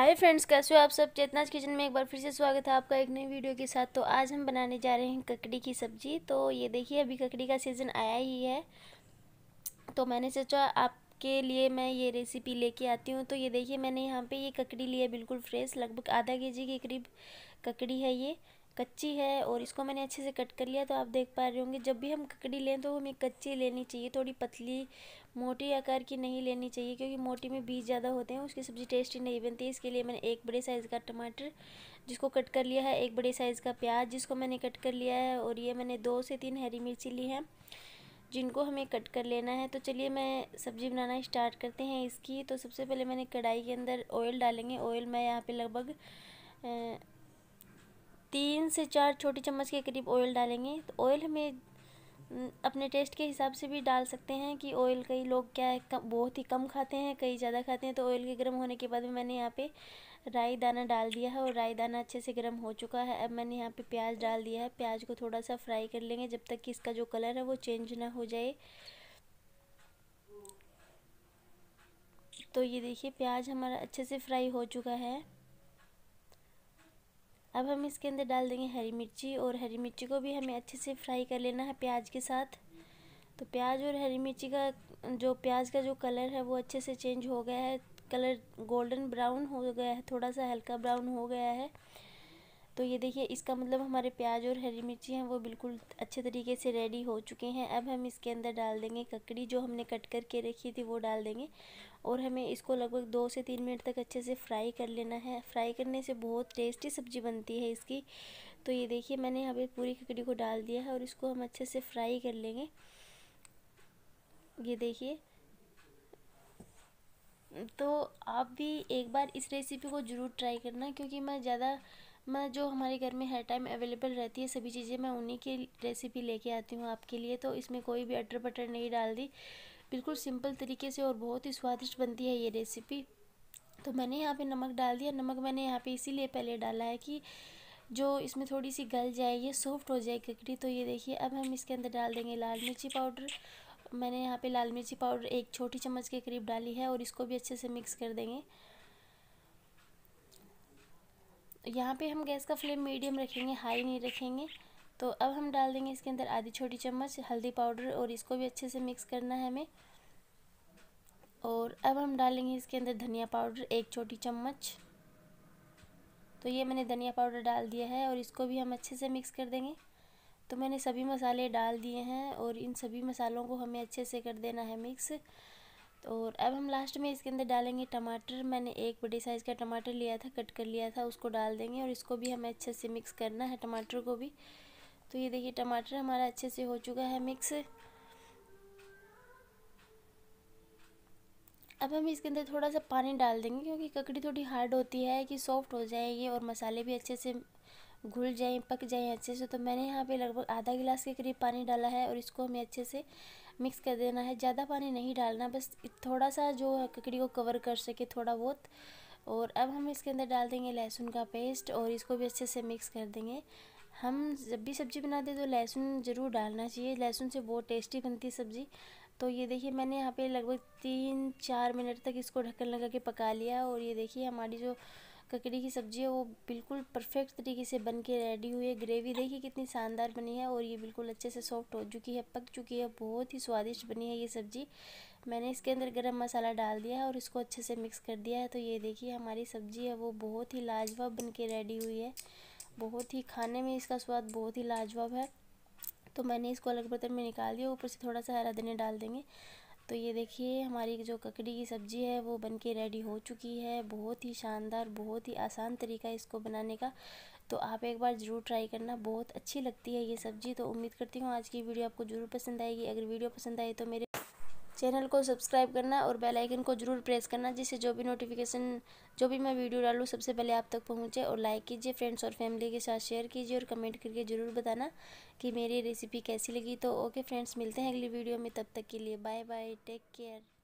hi friends कैसे हो आप सब चेतनाज किचन में एक बार फिर से स्वागत है आपका एक नई वीडियो के साथ तो आज हम बनाने जा रहे हैं ककड़ी की सब्ज़ी तो ये देखिए अभी ककड़ी का सीज़न आया ही है तो मैंने सोचा आपके लिए मैं ये रेसिपी लेके आती हूँ तो ये देखिए मैंने यहाँ पे ये ककड़ी ली है बिल्कुल फ्रेश लगभग आधा के जी के करीब ककड़ी है ये कच्ची है और इसको मैंने अच्छे से कट कर लिया तो आप देख पा रहे होंगे जब भी हम ककड़ी लें तो हमें कच्ची लेनी चाहिए थोड़ी पतली मोटी आकार की नहीं लेनी चाहिए क्योंकि मोटी में बीज ज़्यादा होते हैं उसकी सब्ज़ी टेस्टी नहीं बनती इसके लिए मैंने एक बड़े साइज़ का टमाटर जिसको कट कर लिया है एक बड़े साइज़ का प्याज जिसको मैंने कट कर लिया है और ये मैंने दो से तीन हरी मिर्ची ली है जिनको हमें कट कर लेना है तो चलिए मैं सब्ज़ी बनाना स्टार्ट करते हैं इसकी तो सबसे पहले मैंने कढ़ाई के अंदर ऑयल डालेंगे ऑयल मैं यहाँ पे लगभग तीन से चार छोटी चम्मच के करीब ऑयल डालेंगे तो ऑयल हमें अपने टेस्ट के हिसाब से भी डाल सकते हैं कि ऑयल कई लोग क्या है कम बहुत ही कम खाते हैं कई ज़्यादा खाते हैं तो ऑयल के गर्म होने के बाद भी मैंने यहाँ पे राई दाना डाल दिया है और राई दाना अच्छे से गर्म हो चुका है अब मैंने यहाँ पे प्याज डाल दिया है प्याज को थोड़ा सा फ्राई कर लेंगे जब तक कि इसका जो कलर है वो चेंज ना हो जाए तो ये देखिए प्याज हमारा अच्छे से फ्राई हो चुका है अब हम इसके अंदर डाल देंगे हरी मिर्ची और हरी मिर्ची को भी हमें अच्छे से फ्राई कर लेना है प्याज के साथ तो प्याज और हरी मिर्ची का जो प्याज का जो कलर है वो अच्छे से चेंज हो गया है कलर गोल्डन ब्राउन हो गया है थोड़ा सा हल्का ब्राउन हो गया है तो ये देखिए इसका मतलब हमारे प्याज और हरी मिर्ची हैं वो बिल्कुल अच्छे तरीके से रेडी हो चुके हैं अब हम इसके अंदर डाल देंगे ककड़ी जो हमने कट करके रखी थी वो डाल देंगे और हमें इसको लगभग दो से तीन मिनट तक अच्छे से फ्राई कर लेना है फ्राई करने से बहुत टेस्टी सब्ज़ी बनती है इसकी तो ये देखिए मैंने यहाँ पर पूरी ककड़ी को डाल दिया है और इसको हम अच्छे से फ्राई कर लेंगे ये देखिए तो आप भी एक बार इस रेसिपी को ज़रूर ट्राई करना क्योंकि मैं ज़्यादा मैं जो हमारे घर में हर टाइम अवेलेबल रहती है सभी चीज़ें मैं उन्हीं की रेसिपी लेके आती हूँ आपके लिए तो इसमें कोई भी अटर बटर नहीं डाल दी बिल्कुल सिंपल तरीके से और बहुत ही स्वादिष्ट बनती है ये रेसिपी तो मैंने यहाँ पे नमक डाल दिया नमक मैंने यहाँ पे इसीलिए पहले डाला है कि जो इसमें थोड़ी सी गल जाए ये सॉफ्ट हो जाए ककड़ी तो ये देखिए अब हम इसके अंदर डाल देंगे लाल मिर्ची पाउडर मैंने यहाँ पे लाल मिर्ची पाउडर एक छोटी चम्मच के करीब डाली है और इसको भी अच्छे से मिक्स कर देंगे यहाँ पे हम गैस का फ्लेम मीडियम रखेंगे हाई नहीं रखेंगे तो अब हम डाल देंगे इसके अंदर आधी छोटी चम्मच हल्दी पाउडर और इसको भी अच्छे से मिक्स करना है हमें और अब हम डालेंगे इसके अंदर धनिया पाउडर एक छोटी चम्मच तो ये मैंने धनिया पाउडर डाल दिया है और इसको भी हम अच्छे से मिक्स कर देंगे तो मैंने सभी मसाले डाल दिए हैं और इन सभी मसालों को हमें अच्छे से कर देना है मिक्स तो और अब हम लास्ट में इसके अंदर डालेंगे टमाटर मैंने एक बड़े साइज़ का टमाटर लिया था कट कर लिया था उसको डाल देंगे और इसको भी हमें अच्छे से मिक्स करना है टमाटर को भी तो ये देखिए टमाटर हमारा अच्छे से हो चुका है मिक्स अब हम इसके अंदर थोड़ा सा पानी डाल देंगे क्योंकि ककड़ी थोड़ी हार्ड होती है कि सॉफ्ट हो जाएगी और मसाले भी अच्छे से घुल जाएँ पक जाएँ अच्छे से तो मैंने यहाँ पे लगभग आधा गिलास के करीब पानी डाला है और इसको हमें अच्छे से मिक्स कर देना है ज़्यादा पानी नहीं डालना बस थोड़ा सा जो ककड़ी को कवर कर सके थोड़ा बहुत और अब हम इसके अंदर डाल देंगे लहसुन का पेस्ट और इसको भी अच्छे से मिक्स कर देंगे हम जब भी सब्ज़ी बनाते तो लहसुन ज़रूर डालना चाहिए लहसुन से बहुत टेस्टी बनती है सब्ज़ी तो ये देखिए मैंने यहाँ पे लगभग तीन चार मिनट तक इसको ढक्कन लगा के पका लिया और ये देखिए हमारी जो ककड़ी की सब्ज़ी है वो बिल्कुल परफेक्ट तरीके से बन के रेडी हुई है ग्रेवी देखिए कितनी शानदार बनी है और ये बिल्कुल अच्छे से सॉफ्ट हो चुकी है पक चुकी है बहुत ही स्वादिष्ट बनी है ये सब्ज़ी मैंने इसके अंदर गरम मसाला डाल दिया है और इसको अच्छे से मिक्स कर दिया है तो ये देखिए हमारी सब्ज़ी है वो बहुत ही लाजवाब बन के रेडी हुई है बहुत ही खाने में इसका स्वाद बहुत ही लाजवाब है तो मैंने इसको अलग बर्तन में निकाल दिया ऊपर से थोड़ा सा हरा धनिया डाल देंगे तो ये देखिए हमारी जो ककड़ी की सब्ज़ी है वो बन के रेडी हो चुकी है बहुत ही शानदार बहुत ही आसान तरीका है इसको बनाने का तो आप एक बार ज़रूर ट्राई करना बहुत अच्छी लगती है ये सब्ज़ी तो उम्मीद करती हूँ आज की वीडियो आपको ज़रूर पसंद आएगी अगर वीडियो पसंद आए तो मेरे चैनल को सब्सक्राइब करना और बेल आइकन को जरूर प्रेस करना जिससे जो भी नोटिफिकेशन जो भी मैं वीडियो डालूँ सबसे पहले आप तक पहुँचे और लाइक कीजिए फ्रेंड्स और फैमिली के साथ शेयर कीजिए और कमेंट करके ज़रूर बताना कि मेरी रेसिपी कैसी लगी तो ओके फ्रेंड्स मिलते हैं अगली वीडियो में तब तक के लिए बाय बाय टेक केयर